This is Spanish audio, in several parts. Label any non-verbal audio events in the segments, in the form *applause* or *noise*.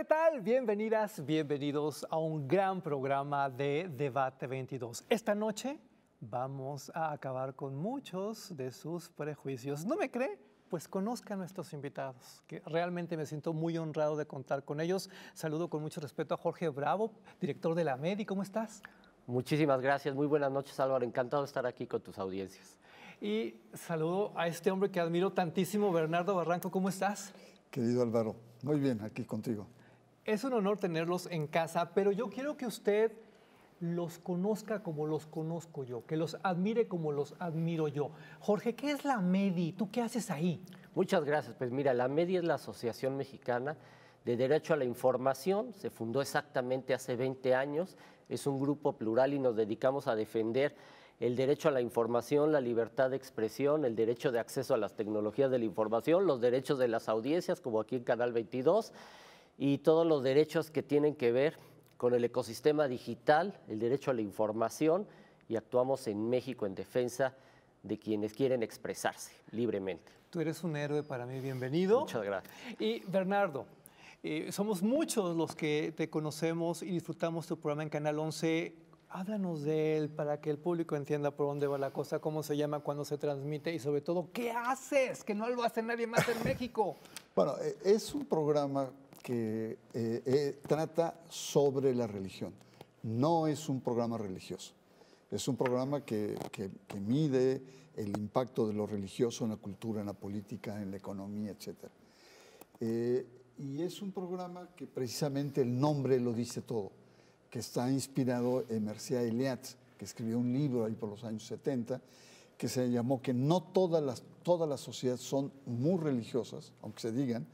¿qué tal? Bienvenidas, bienvenidos a un gran programa de Debate 22. Esta noche vamos a acabar con muchos de sus prejuicios. ¿No me cree? Pues conozcan a nuestros invitados, que realmente me siento muy honrado de contar con ellos. Saludo con mucho respeto a Jorge Bravo, director de la MEDI. ¿Cómo estás? Muchísimas gracias. Muy buenas noches, Álvaro. Encantado de estar aquí con tus audiencias. Y saludo a este hombre que admiro tantísimo, Bernardo Barranco. ¿Cómo estás? Querido Álvaro, muy bien, aquí contigo. Es un honor tenerlos en casa, pero yo quiero que usted los conozca como los conozco yo, que los admire como los admiro yo. Jorge, ¿qué es la MEDI? ¿Tú qué haces ahí? Muchas gracias. Pues mira, la MEDI es la Asociación Mexicana de Derecho a la Información, se fundó exactamente hace 20 años, es un grupo plural y nos dedicamos a defender el derecho a la información, la libertad de expresión, el derecho de acceso a las tecnologías de la información, los derechos de las audiencias, como aquí en Canal 22 y todos los derechos que tienen que ver con el ecosistema digital, el derecho a la información y actuamos en México en defensa de quienes quieren expresarse libremente. Tú eres un héroe para mí, bienvenido. Muchas gracias. Y Bernardo, eh, somos muchos los que te conocemos y disfrutamos tu programa en Canal 11. Háblanos de él para que el público entienda por dónde va la cosa, cómo se llama, cuándo se transmite y sobre todo, ¿qué haces? Que no lo hace nadie más en México. Bueno, eh, es un programa que eh, eh, trata sobre la religión. No es un programa religioso, es un programa que, que, mide el impacto de lo religioso en la cultura, en la política, en la economía, etc. Eh, y es un programa que precisamente el nombre lo dice todo, que está inspirado en Mercia Eliade, que escribió un libro ahí por los años 70, que se llamó que no todas las, todas las sociedades son muy religiosas, aunque se digan,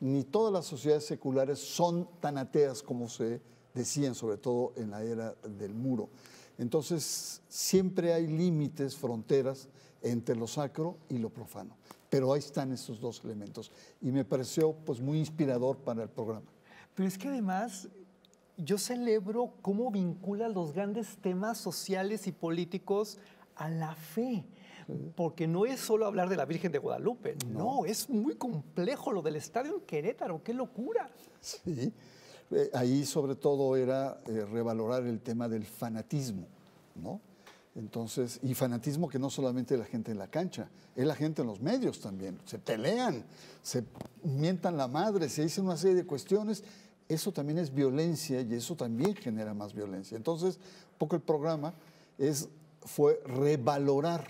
ni todas las sociedades seculares son tan ateas como se decían, sobre todo en la era del muro. Entonces, siempre hay límites, fronteras entre lo sacro y lo profano. Pero ahí están estos dos elementos. Y me pareció pues, muy inspirador para el programa. Pero es que además yo celebro cómo vincula los grandes temas sociales y políticos a la fe. Porque no es solo hablar de la Virgen de Guadalupe, no, es muy complejo lo del estadio en Querétaro, qué locura. Sí, eh, ahí sobre todo era eh, revalorar el tema del fanatismo, ¿no? Entonces, y fanatismo que no solamente la gente en la cancha, es la gente en los medios también. Se pelean, se mientan la madre, se dicen una serie de cuestiones. Eso también es violencia y eso también genera más violencia. Entonces, poco el programa es fue revalorar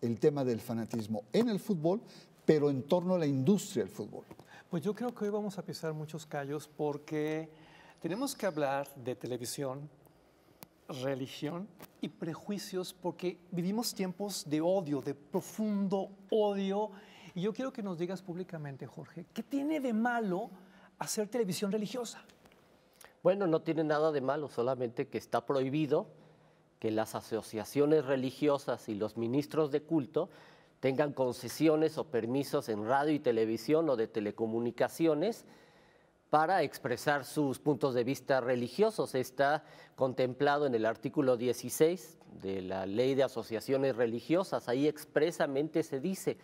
el tema del fanatismo en el fútbol, pero en torno a la industria del fútbol. Pues yo creo que hoy vamos a pisar muchos callos porque tenemos que hablar de televisión, religión y prejuicios porque vivimos tiempos de odio, de profundo odio. Y yo quiero que nos digas públicamente, Jorge, ¿qué tiene de malo hacer televisión religiosa? Bueno, no tiene nada de malo, solamente que está prohibido que las asociaciones religiosas y los ministros de culto tengan concesiones o permisos en radio y televisión o de telecomunicaciones para expresar sus puntos de vista religiosos. Está contemplado en el artículo 16 de la Ley de Asociaciones Religiosas. Ahí expresamente se dice,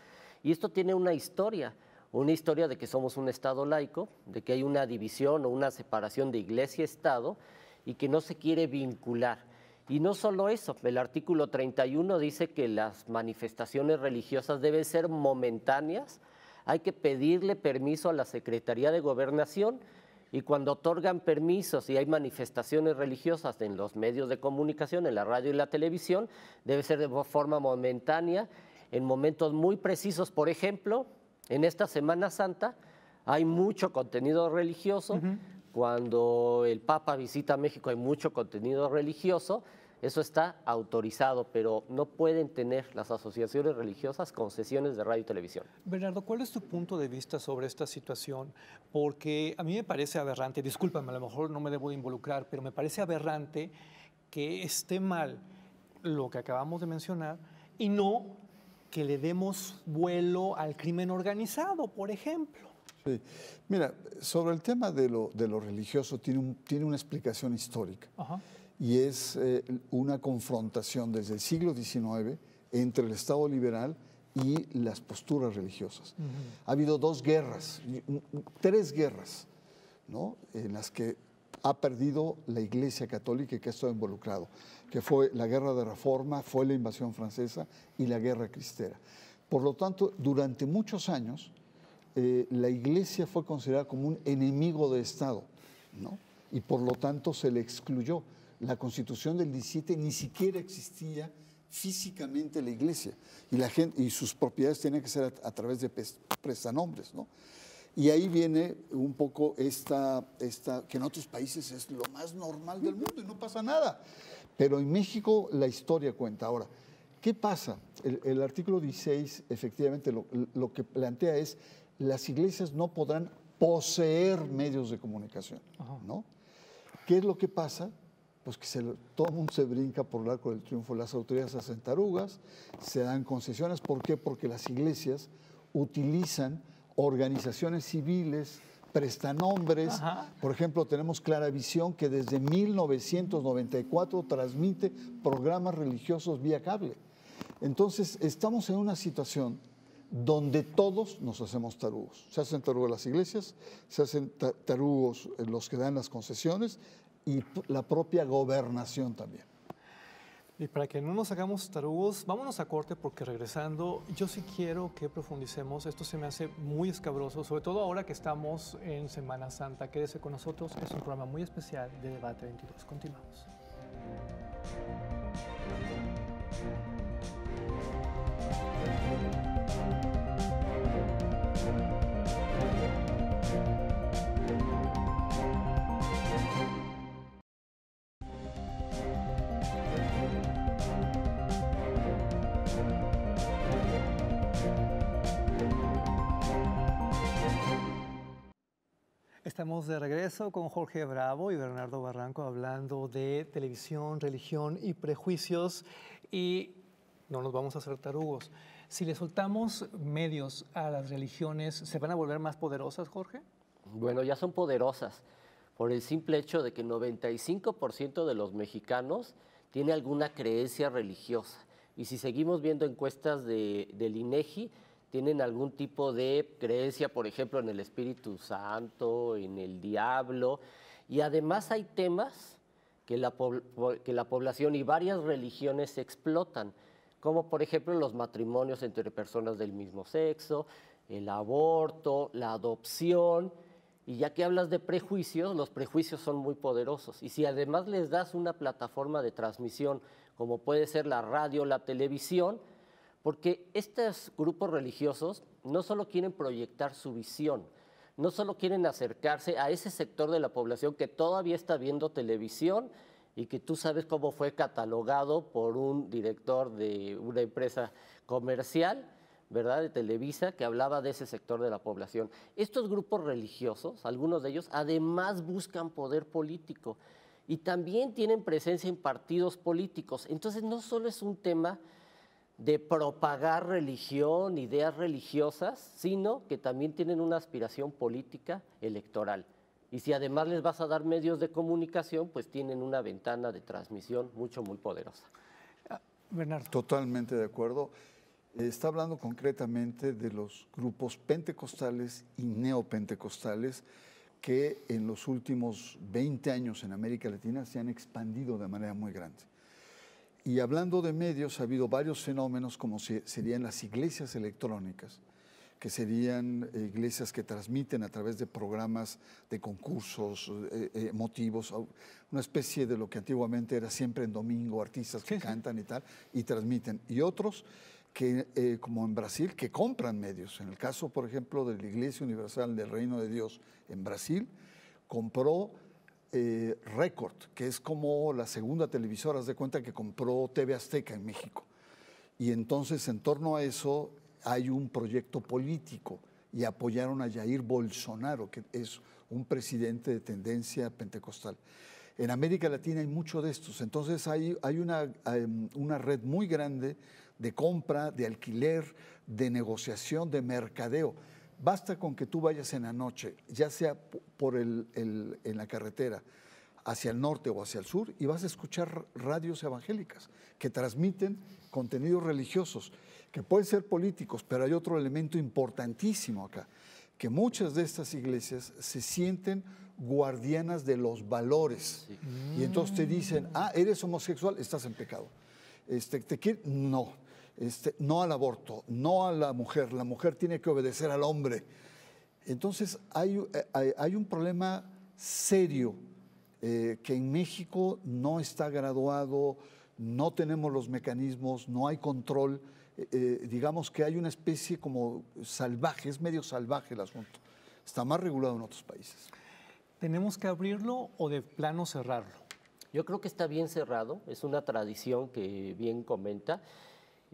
y esto tiene una historia, una historia de que somos un Estado laico, de que hay una división o una separación de iglesia-Estado y que no se quiere vincular. Y no solo eso, el artículo 31 dice que las manifestaciones religiosas deben ser momentáneas, hay que pedirle permiso a la Secretaría de Gobernación y cuando otorgan permisos y hay manifestaciones religiosas en los medios de comunicación, en la radio y la televisión, debe ser de forma momentánea, en momentos muy precisos. Por ejemplo, en esta Semana Santa hay mucho contenido religioso. Cuando el Papa visita México hay mucho contenido religioso, eso está autorizado, pero no pueden tener las asociaciones religiosas con sesiones de radio y televisión. Bernardo, ¿cuál es tu punto de vista sobre esta situación? Porque a mí me parece aberrante, discúlpame, a lo mejor no me debo de involucrar, pero me parece aberrante que esté mal lo que acabamos de mencionar y no que le demos vuelo al crimen organizado, por ejemplo. Mira, sobre el tema de lo, religioso tiene, una explicación histórica y es eh, una confrontación desde el siglo XIX entre el Estado liberal y las posturas religiosas. Ha habido dos guerras, tres guerras, ¿no? en las que ha perdido la Iglesia Católica y que ha estado involucrado, que fue la Guerra de Reforma, fue la invasión francesa y la Guerra Cristera. Por lo tanto, durante muchos años, eh, la iglesia fue considerada como un enemigo de Estado, ¿no? Y por lo tanto se le excluyó. La constitución del 17 ni siquiera existía físicamente la iglesia y, la gente, y sus propiedades tenían que ser a, través de prestanombres, ¿no? Y ahí viene un poco esta, esta, que en otros países es lo más normal del mundo y no pasa nada. Pero en México la historia cuenta. Ahora, ¿qué pasa? El, artículo 16 efectivamente lo, lo que plantea es las iglesias no podrán poseer medios de comunicación, ¿no? ¿Qué es lo que pasa? Pues que se, todo el mundo se brinca por el arco del triunfo, las autoridades hacen tarugas, se dan concesiones. ¿Por qué? Porque las iglesias utilizan organizaciones civiles, prestan nombres. Por ejemplo, tenemos Clara Visión, que desde 1994 transmite programas religiosos vía cable. Entonces, estamos en una situación donde todos nos hacemos tarugos. Se hacen tarugos las iglesias, se hacen tarugos eh, los que dan las concesiones y la propia gobernación también. Y para que no nos hagamos tarugos, vámonos a corte porque regresando, yo sí quiero que profundicemos. Esto se me hace muy escabroso, sobre todo ahora que estamos en Semana Santa. Quédese con nosotros, es un programa muy especial de Debate 22. Continuamos. Estamos de regreso con Jorge Bravo y Bernardo Barranco hablando de televisión, religión y prejuicios. Y no nos vamos a hacer tarugos. Si le soltamos medios a las religiones, ¿se van a volver más poderosas, Jorge? Bueno, ya son poderosas por el simple hecho de que 95% de los mexicanos tiene alguna creencia religiosa. Y si seguimos viendo encuestas de, del INEGI, tienen algún tipo de creencia, por ejemplo, en el Espíritu Santo, en el diablo, y además hay temas que la, población y varias religiones explotan, como por ejemplo los matrimonios entre personas del mismo sexo, el aborto, la adopción, y ya que hablas de prejuicios, los prejuicios son muy poderosos. Y si además les das una plataforma de transmisión, como puede ser la radio, la televisión, porque estos grupos religiosos no solo quieren proyectar su visión, no solo quieren acercarse a ese sector de la población que todavía está viendo televisión y que tú sabes cómo fue catalogado por un director de una empresa comercial, ¿verdad? De Televisa, que hablaba de ese sector de la población. Estos grupos religiosos, algunos de ellos, además buscan poder político y también tienen presencia en partidos políticos. Entonces no solo es un tema de propagar religión, ideas religiosas, sino que también tienen una aspiración política electoral. Y si además les vas a dar medios de comunicación, pues tienen una ventana de transmisión mucho, muy poderosa. Ah, Bernardo. Totalmente de acuerdo. Está hablando concretamente de los grupos pentecostales y neopentecostales que en los últimos 20 años en América Latina se han expandido de manera muy grande. Y hablando de medios, ha habido varios fenómenos como serían las iglesias electrónicas, que serían eh, iglesias que transmiten a través de programas de concursos, eh, eh, motivos, una especie de lo que antiguamente era siempre en domingo, artistas que cantan y tal, y transmiten. Y otros que, como en Brasil, que compran medios. En el caso, por ejemplo, de la Iglesia Universal del Reino de Dios en Brasil, compró eh, Record, que es como la segunda televisora, de cuenta que compró TV Azteca en México. Y entonces en torno a eso hay un proyecto político y apoyaron a Jair Bolsonaro, que es un presidente de tendencia pentecostal. En América Latina hay mucho de estos, entonces hay, una, em, una red muy grande de compra, de alquiler, de negociación, de mercadeo Basta con que tú vayas en la noche, ya sea por en la carretera, hacia el norte o hacia el sur, y vas a escuchar radios evangélicas que transmiten contenidos religiosos, que pueden ser políticos, pero hay otro elemento importantísimo acá, que muchas de estas iglesias se sienten guardianas de los valores. Y entonces te dicen, ah, eres homosexual, estás en pecado. Este, te No, este, no al aborto, no a la mujer, la mujer tiene que obedecer al hombre. Entonces hay, hay, un problema serio eh, que en México no está graduado, no tenemos los mecanismos, no hay control. Eh, eh, digamos que hay una especie como salvaje, es medio salvaje el asunto. Está más regulado en otros países. ¿Tenemos que abrirlo o de plano cerrarlo? Yo creo que está bien cerrado, es una tradición que bien comenta.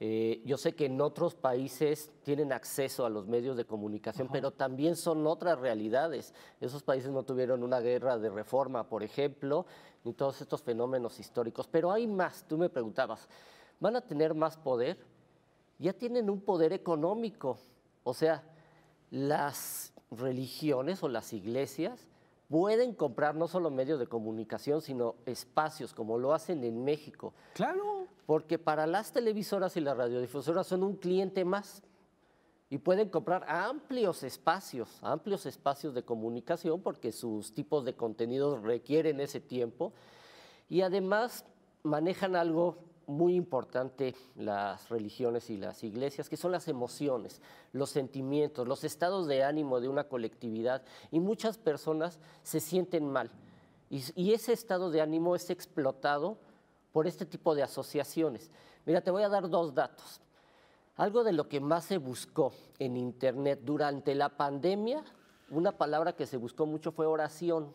Eh, yo sé que en otros países tienen acceso a los medios de comunicación, pero también son otras realidades. Esos países no tuvieron una guerra de reforma, por ejemplo, ni todos estos fenómenos históricos. Pero hay más, tú me preguntabas, ¿van a tener más poder? Ya tienen un poder económico. O sea, las religiones o las iglesias pueden comprar no solo medios de comunicación, sino espacios, como lo hacen en México. Claro porque para las televisoras y las radiodifusoras son un cliente más y pueden comprar amplios espacios, amplios espacios de comunicación porque sus tipos de contenidos requieren ese tiempo y además manejan algo muy importante las religiones y las iglesias, que son las emociones, los sentimientos, los estados de ánimo de una colectividad y muchas personas se sienten mal y, y ese estado de ánimo es explotado por este tipo de asociaciones. Mira, te voy a dar dos datos. Algo de lo que más se buscó en Internet durante la pandemia, una palabra que se buscó mucho fue oración.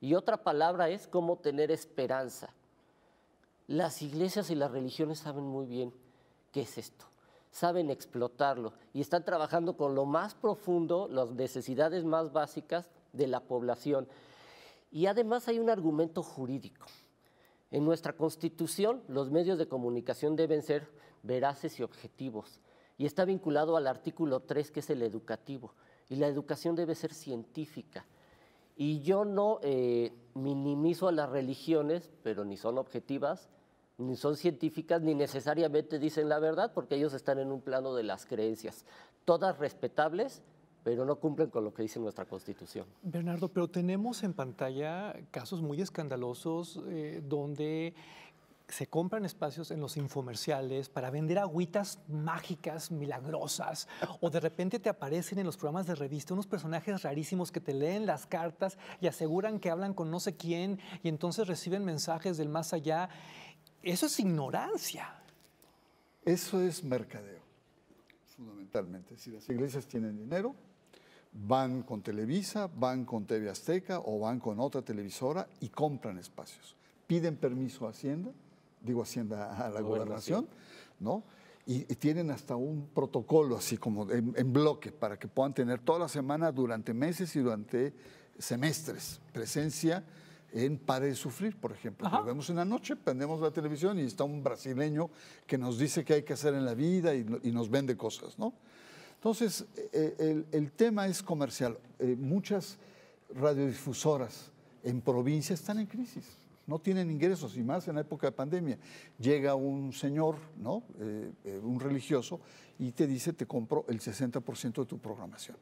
Y otra palabra es cómo tener esperanza. Las iglesias y las religiones saben muy bien qué es esto, saben explotarlo y están trabajando con lo más profundo, las necesidades más básicas de la población. Y además hay un argumento jurídico. En nuestra Constitución, los medios de comunicación deben ser veraces y objetivos, y está vinculado al artículo 3, que es el educativo, y la educación debe ser científica. Y yo no eh, minimizo a las religiones, pero ni son objetivas, ni son científicas, ni necesariamente dicen la verdad, porque ellos están en un plano de las creencias, todas respetables pero no cumplen con lo que dice nuestra Constitución. Bernardo, pero tenemos en pantalla casos muy escandalosos eh, donde se compran espacios en los infomerciales para vender agüitas mágicas, milagrosas, o de repente te aparecen en los programas de revista unos personajes rarísimos que te leen las cartas y aseguran que hablan con no sé quién y entonces reciben mensajes del más allá. Eso es ignorancia. Eso es mercadeo, fundamentalmente. Si las iglesias tienen dinero, van con Televisa, van con TV Azteca o van con otra televisora y compran espacios. Piden permiso a Hacienda, digo Hacienda a la gobernación, ¿no? Y, tienen hasta un protocolo así como en, bloque para que puedan tener toda la semana durante meses y durante semestres presencia en Pare de Sufrir, por ejemplo. Volvemos en la noche, prendemos la televisión y está un brasileño que nos dice qué hay que hacer en la vida y nos vende cosas, ¿no? Entonces, eh, eh, el, tema es comercial. Eh, muchas radiodifusoras en provincia están en crisis, no tienen ingresos y más en la época de pandemia. Llega un señor, ¿no? un religioso, y te dice, te compro el 60% de tu programación.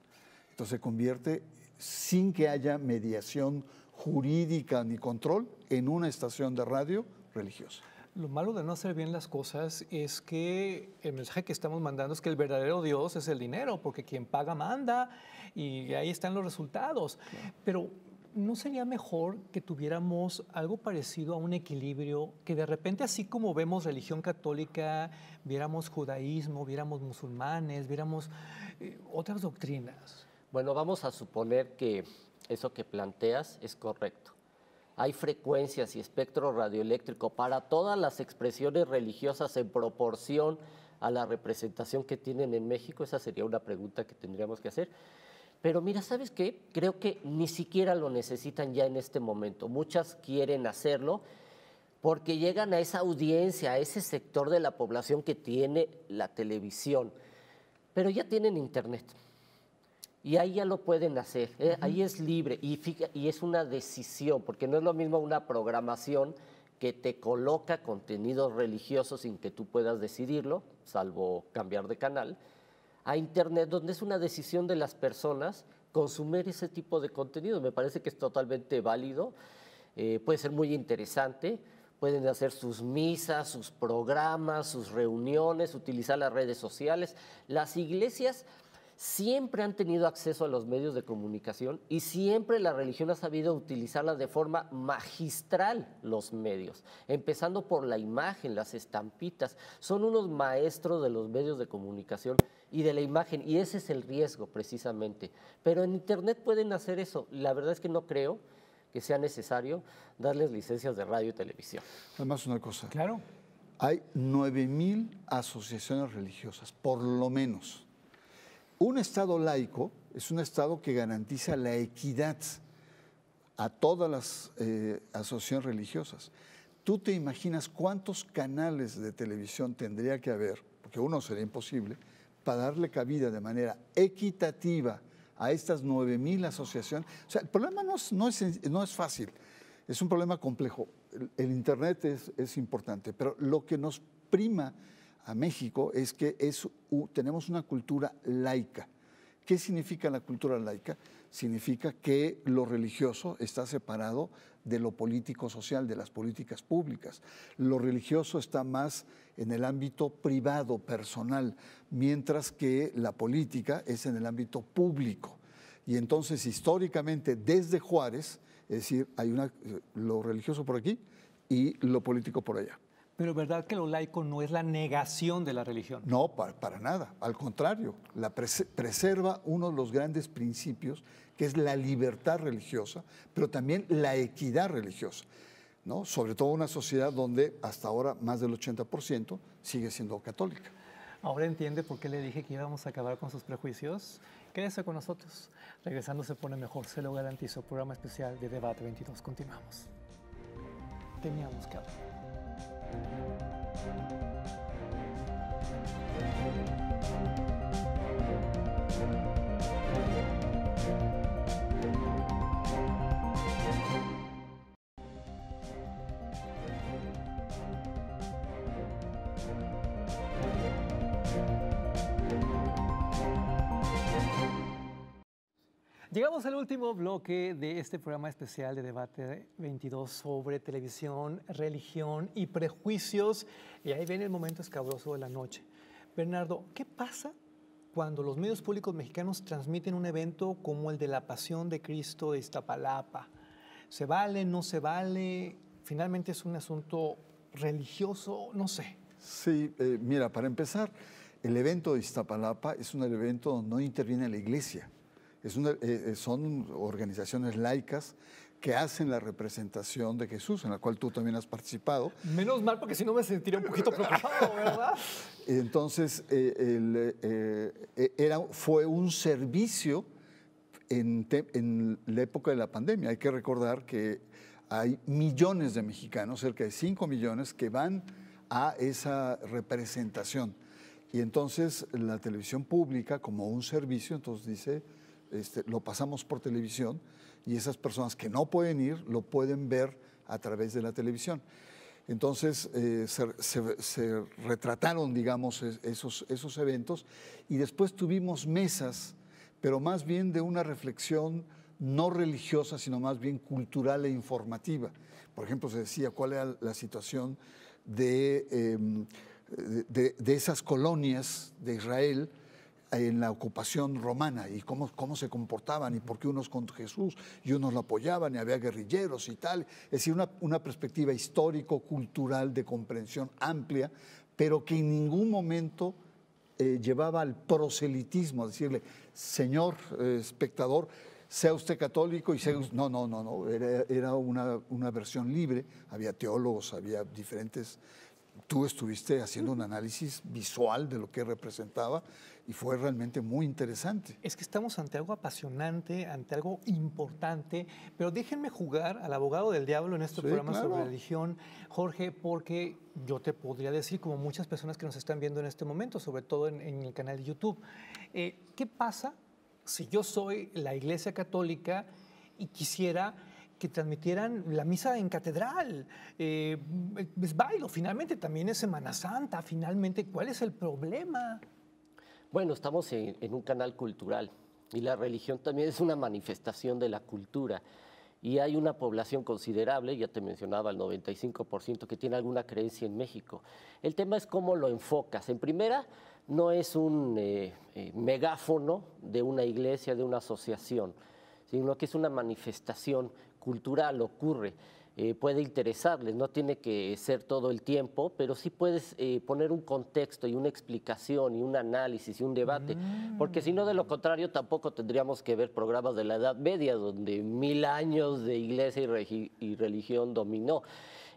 Entonces se convierte, sin que haya mediación jurídica ni control, en una estación de radio religiosa. Lo malo de no hacer bien las cosas es que el mensaje que estamos mandando es que el verdadero Dios es el dinero, porque quien paga manda y ahí están los resultados. Pero ¿no sería mejor que tuviéramos algo parecido a un equilibrio, que de repente así como vemos religión católica, viéramos judaísmo, viéramos musulmanes, viéramos eh, otras doctrinas? Bueno, vamos a suponer que eso que planteas es correcto hay frecuencias y espectro radioeléctrico para todas las expresiones religiosas en proporción a la representación que tienen en México? Esa sería una pregunta que tendríamos que hacer. Pero mira, ¿sabes qué? Creo que ni siquiera lo necesitan ya en este momento. Muchas quieren hacerlo porque llegan a esa audiencia, a ese sector de la población que tiene la televisión, pero ya tienen internet. Y ahí ya lo pueden hacer, eh, ahí es libre y, y es una decisión, porque no es lo mismo una programación que te coloca contenidos religiosos sin que tú puedas decidirlo, salvo cambiar de canal, a Internet, donde es una decisión de las personas consumir ese tipo de contenido. Me parece que es totalmente válido, eh, puede ser muy interesante, pueden hacer sus misas, sus programas, sus reuniones, utilizar las redes sociales. Las iglesias siempre han tenido acceso a los medios de comunicación y siempre la religión ha sabido utilizarlas de forma magistral los medios, empezando por la imagen, las estampitas. Son unos maestros de los medios de comunicación y de la imagen y ese es el riesgo precisamente. Pero en Internet pueden hacer eso. La verdad es que no creo que sea necesario darles licencias de radio y televisión. Además, una cosa. Claro. Hay 9.000 asociaciones religiosas, por lo menos. Un Estado laico es un Estado que garantiza la equidad a todas las eh, asociaciones religiosas. ¿Tú te imaginas cuántos canales de televisión tendría que haber, porque uno sería imposible, para darle cabida de manera equitativa a estas 9.000 asociaciones? O sea, el problema no es, fácil, es un problema complejo. El, Internet es, es importante, pero lo que nos prima a México es que es, tenemos una cultura laica. ¿Qué significa la cultura laica? Significa que lo religioso está separado de lo político-social, de las políticas públicas. Lo religioso está más en el ámbito privado, personal, mientras que la política es en el ámbito público. Y entonces, históricamente, desde Juárez, es decir, hay una, eh, lo religioso por aquí y lo político por allá. Pero ¿verdad que lo laico no es la negación de la religión? No, para, nada. Al contrario, la preserva uno de los grandes principios, que es la libertad religiosa, pero también la equidad religiosa. ¿no? Sobre todo una sociedad donde hasta ahora más del 80% sigue siendo católica. Ahora entiende por qué le dije que íbamos a acabar con sus prejuicios. Quédese con nosotros. Regresando se pone mejor, se lo garantizo. Programa especial de Debate 22. Continuamos. Teníamos que hablar. Thank you. Llegamos al último bloque de este programa especial de debate 22 sobre televisión, religión y prejuicios. Y ahí viene el momento escabroso de la noche. Bernardo, ¿qué pasa cuando los medios públicos mexicanos transmiten un evento como el de la Pasión de Cristo de Iztapalapa? ¿Se vale? ¿No se vale? Finalmente es un asunto religioso, no sé. Sí, eh, mira, para empezar, el evento de Iztapalapa es un evento donde no interviene la iglesia una, eh, eh, son organizaciones laicas que hacen la representación de Jesús, en la cual tú también has participado. Menos mal, porque si no me sentiría un poquito preocupado, *laughs* ¿verdad? Entonces, eh, era, fue un servicio en, en la época de la pandemia. Hay que recordar que hay millones de mexicanos, cerca de 5 millones, que van a esa representación. Y entonces la televisión pública, como un servicio, entonces dice, este, lo pasamos por televisión y esas personas que no pueden ir lo pueden ver a través de la televisión. Entonces eh, se, retrataron, digamos, esos, esos eventos y después tuvimos mesas, pero más bien de una reflexión no religiosa, sino más bien cultural e informativa. Por ejemplo, se decía cuál era la situación de, em, de, de esas colonias de Israel en la ocupación romana y cómo, cómo se comportaban y por qué unos con Jesús y unos lo apoyaban y había guerrilleros y tal. Es decir, una, perspectiva histórico-cultural de comprensión amplia, pero que en ningún momento eh, llevaba al proselitismo, a decirle, señor eh, espectador, sea usted católico y sea usted... No, no, no, no, era, era una, una, versión libre, había teólogos, había diferentes tú estuviste haciendo un análisis visual de lo que representaba y fue realmente muy interesante. Es que estamos ante algo apasionante, ante algo importante, pero déjenme jugar al abogado del diablo en este programa sobre religión, Jorge, porque yo te podría decir, como muchas personas que nos están viendo en este momento, sobre todo en, el canal de YouTube, eh, ¿qué pasa si yo soy la Iglesia Católica y quisiera que transmitieran la misa en catedral, eh, es bailo, finalmente también es Semana Santa, finalmente, ¿cuál es el problema? Bueno, estamos en, un canal cultural y la religión también es una manifestación de la cultura y hay una población considerable, ya te mencionaba el 95%, que tiene alguna creencia en México. El tema es cómo lo enfocas. En primera, no es un eh, eh, megáfono de una iglesia, de una asociación, sino que es una manifestación cultural ocurre. Eh, puede interesarles, no tiene que ser todo el tiempo, pero sí puedes eh, poner un contexto y una explicación y un análisis y un debate, mm. porque si no, de lo contrario, tampoco tendríamos que ver programas de la Edad Media, donde mil años de iglesia y, religión dominó.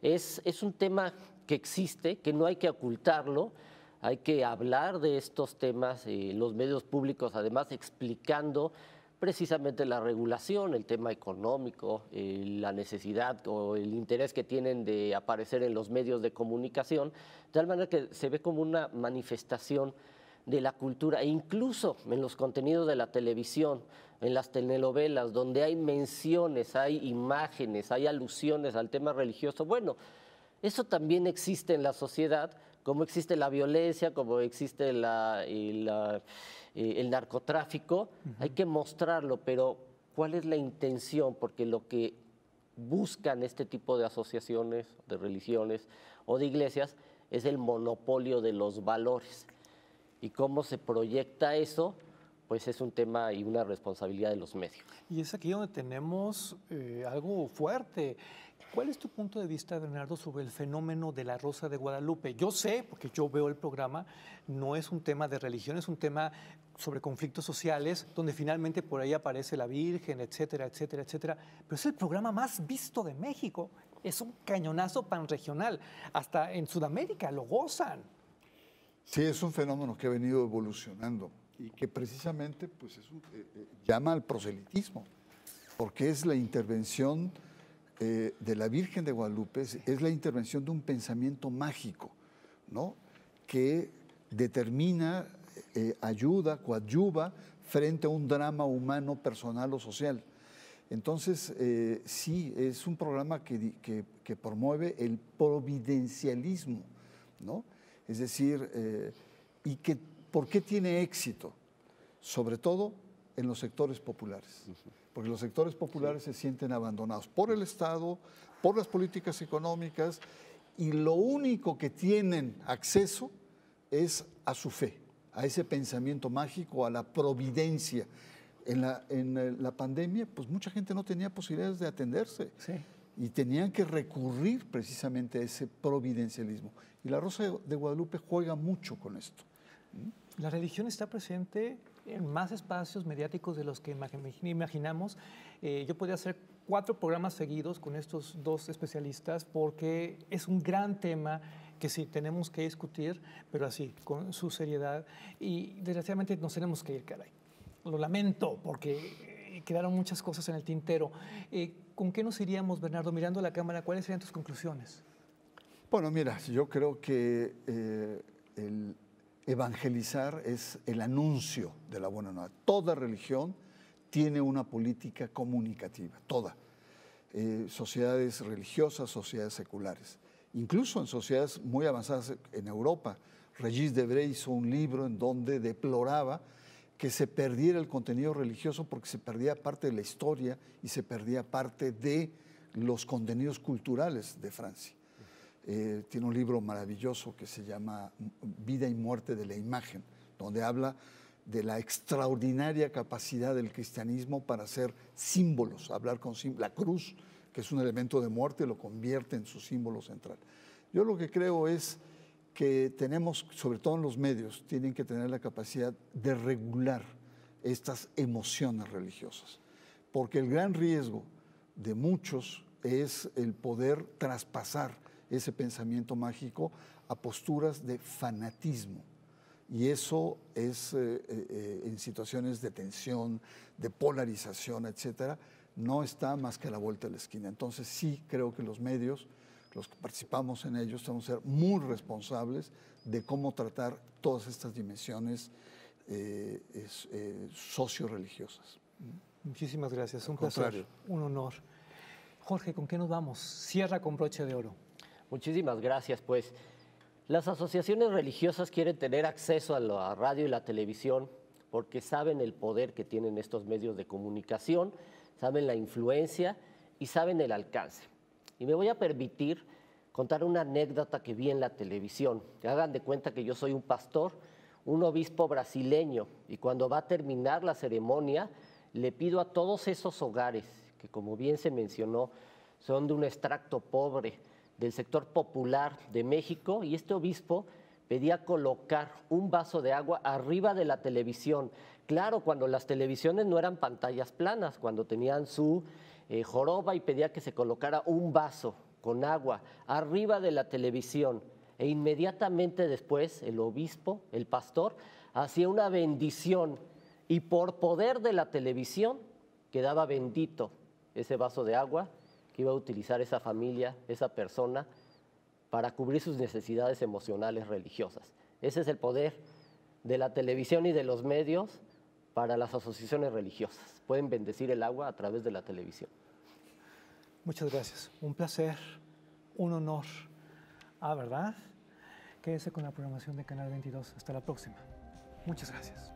Es, es un tema que existe, que no hay que ocultarlo, hay que hablar de estos temas, eh, los medios públicos además explicando precisamente la regulación, el tema económico, eh, la necesidad o el interés que tienen de aparecer en los medios de comunicación, de tal manera que se ve como una manifestación de la cultura e incluso en los contenidos de la televisión, en las telenovelas, donde hay menciones, hay imágenes, hay alusiones al tema religioso. Bueno, eso también existe en la sociedad, como existe la violencia, como existe la eh, eh, el narcotráfico, hay que mostrarlo, pero ¿cuál es la intención? Porque lo que buscan este tipo de asociaciones, de religiones o de iglesias es el monopolio de los valores. ¿Y cómo se proyecta eso? pues es un tema y una responsabilidad de los medios. Y es aquí donde tenemos eh, algo fuerte. ¿Cuál es tu punto de vista, Bernardo, sobre el fenómeno de la Rosa de Guadalupe? Yo sé, porque yo veo el programa, no es un tema de religión, es un tema sobre conflictos sociales, donde finalmente por ahí aparece la Virgen, etcétera, etcétera, etcétera. Pero es el programa más visto de México. Es un cañonazo panregional. Hasta en Sudamérica lo gozan. Sí, es un fenómeno que ha venido evolucionando y que precisamente pues, eh, eh, llama al proselitismo, porque es la intervención eh, de la Virgen de Guadalupe, es, la intervención de un pensamiento mágico, ¿no? que determina, ayuda, coadyuva frente a un drama humano, personal o social. Entonces, sí, es un programa que, que, que, promueve el providencialismo, ¿no? Es decir, y que ¿Por qué tiene éxito? Sobre todo en los sectores populares, porque los sectores populares se sienten abandonados por el Estado, por las políticas económicas, y lo único que tienen acceso es a su fe, a ese pensamiento mágico, a la providencia. En la, pandemia, pues mucha gente no tenía posibilidades de atenderse. y tenían que recurrir precisamente a ese providencialismo. Y la Rosa de Guadalupe juega mucho con esto. La religión está presente en más espacios mediáticos de los que imaginamos. Eh, yo podría hacer cuatro programas seguidos con estos dos especialistas porque es un gran tema que sí tenemos que discutir, pero así, con su seriedad. Y desgraciadamente nos tenemos que ir, caray. Lo lamento porque eh, quedaron muchas cosas en el tintero. Eh, ¿Con qué nos iríamos, Bernardo? Mirando la cámara, ¿cuáles serían tus conclusiones? Bueno, mira, yo creo que el Evangelizar es el anuncio de la buena nueva. Toda religión tiene una política comunicativa, toda. Eh, sociedades religiosas, sociedades seculares. Incluso en sociedades muy avanzadas en Europa, Regis Debray hizo un libro en donde deploraba que se perdiera el contenido religioso porque se perdía parte de la historia y se perdía parte de los contenidos culturales de Francia. Eh, tiene un libro maravilloso que se llama Vida y muerte de la imagen, donde habla de la extraordinaria capacidad del cristianismo para hacer símbolos, hablar con La cruz, que es un elemento de muerte, lo convierte en su símbolo central. Yo lo que creo es que tenemos, sobre todo en los medios, tienen que tener la capacidad de regular estas emociones religiosas, porque el gran riesgo de muchos es el poder traspasar ese pensamiento mágico a posturas de fanatismo. Y eso es eh, eh, en situaciones de tensión, de polarización, etcétera, no está más que a la vuelta de la esquina. Entonces sí creo que los medios, los que participamos en ellos, tenemos que ser muy responsables de cómo tratar todas estas dimensiones eh, eh socio-religiosas. Muchísimas gracias, un placer, un honor. Jorge, ¿con qué nos vamos? Cierra con broche de oro. Muchísimas gracias, pues. Las asociaciones religiosas quieren tener acceso a la radio y la televisión porque saben el poder que tienen estos medios de comunicación, saben la influencia y saben el alcance. Y me voy a permitir contar una anécdota que vi en la televisión. hagan de cuenta que yo soy un pastor, un obispo brasileño, y cuando va a terminar la ceremonia, le pido a todos esos hogares, que como bien se mencionó, son de un extracto pobre, del sector popular de México y este obispo pedía colocar un vaso de agua arriba de la televisión. Claro, cuando las televisiones no eran pantallas planas, cuando tenían su eh, joroba y pedía que se colocara un vaso con agua arriba de la televisión. E inmediatamente después el obispo, el pastor, hacía una bendición y por poder de la televisión quedaba bendito ese vaso de agua que iba a utilizar esa familia, esa persona, para cubrir sus necesidades emocionales religiosas. Ese es el poder de la televisión y de los medios para las asociaciones religiosas. Pueden bendecir el agua a través de la televisión. Muchas gracias. Un placer, un honor. Ah, ¿verdad? Quédese con la programación de Canal 22. Hasta la próxima. Muchas gracias.